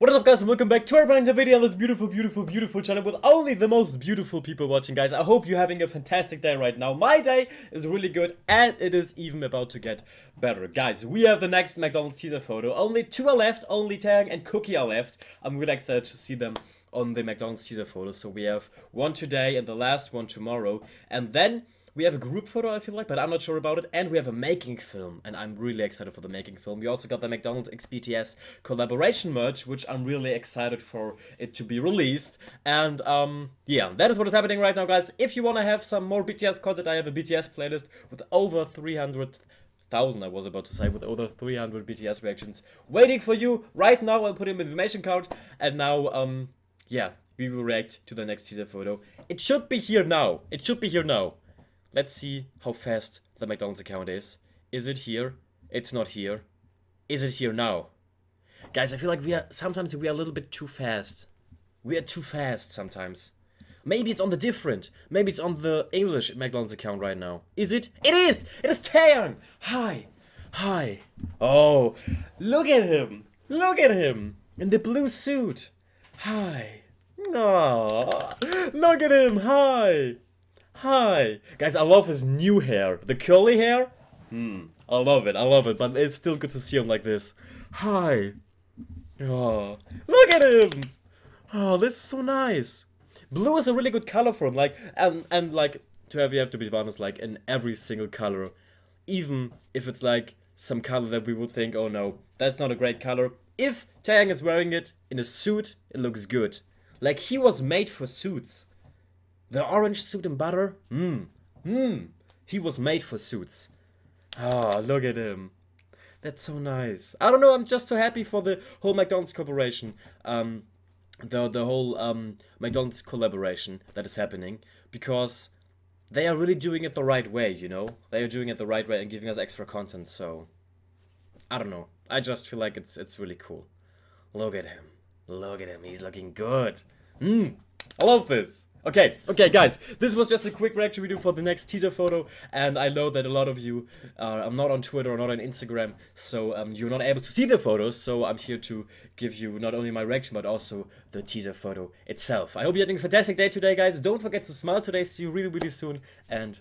What is up guys and welcome back to another video on this beautiful, beautiful, beautiful channel with only the most beautiful people watching guys. I hope you're having a fantastic day right now. My day is really good and it is even about to get better. Guys, we have the next McDonald's teaser photo. Only two are left, only Tang and Cookie are left. I'm really excited to see them on the McDonald's teaser photo. So we have one today and the last one tomorrow. And then we have a group photo, I feel like, but I'm not sure about it. And we have a making film, and I'm really excited for the making film. We also got the McDonald's XBTS collaboration merch, which I'm really excited for it to be released. And um, yeah, that is what is happening right now, guys. If you want to have some more BTS content, I have a BTS playlist with over 300 thousand I was about to say with over 300 BTS reactions waiting for you right now I'll put in information card and now um yeah we will react to the next teaser photo it should be here now it should be here now Let's see how fast the McDonald's account is. Is it here? It's not here. Is it here now? Guys, I feel like we are sometimes we are a little bit too fast. We are too fast sometimes. Maybe it's on the different. Maybe it's on the English McDonald's account right now. Is it? It is! It is Taeyang! Hi! Hi! Oh, look at him! Look at him! In the blue suit! Hi! Oh, look at him! Hi! Hi! Guys, I love his new hair. The curly hair? Hmm. I love it, I love it, but it's still good to see him like this. Hi! Oh, look at him! Oh, this is so nice. Blue is a really good color for him, like, and, and like, to have, you have to be honest, like, in every single color. Even if it's like, some color that we would think, oh no, that's not a great color. If Taeyang is wearing it in a suit, it looks good. Like, he was made for suits. The orange suit and butter? Mmm. Mmm. He was made for suits. Ah, oh, look at him. That's so nice. I don't know, I'm just so happy for the whole McDonald's corporation. Um, the, the whole um, McDonald's collaboration that is happening. Because they are really doing it the right way, you know? They are doing it the right way and giving us extra content, so... I don't know. I just feel like it's it's really cool. Look at him. Look at him. He's looking good. Mmm. I love this. Okay, okay, guys, this was just a quick reaction video for the next teaser photo, and I know that a lot of you are uh, I'm not on Twitter or not on Instagram, so um, you're not able to see the photos, so I'm here to give you not only my reaction, but also the teaser photo itself. I hope you're having a fantastic day today, guys. Don't forget to smile today, see you really, really soon, and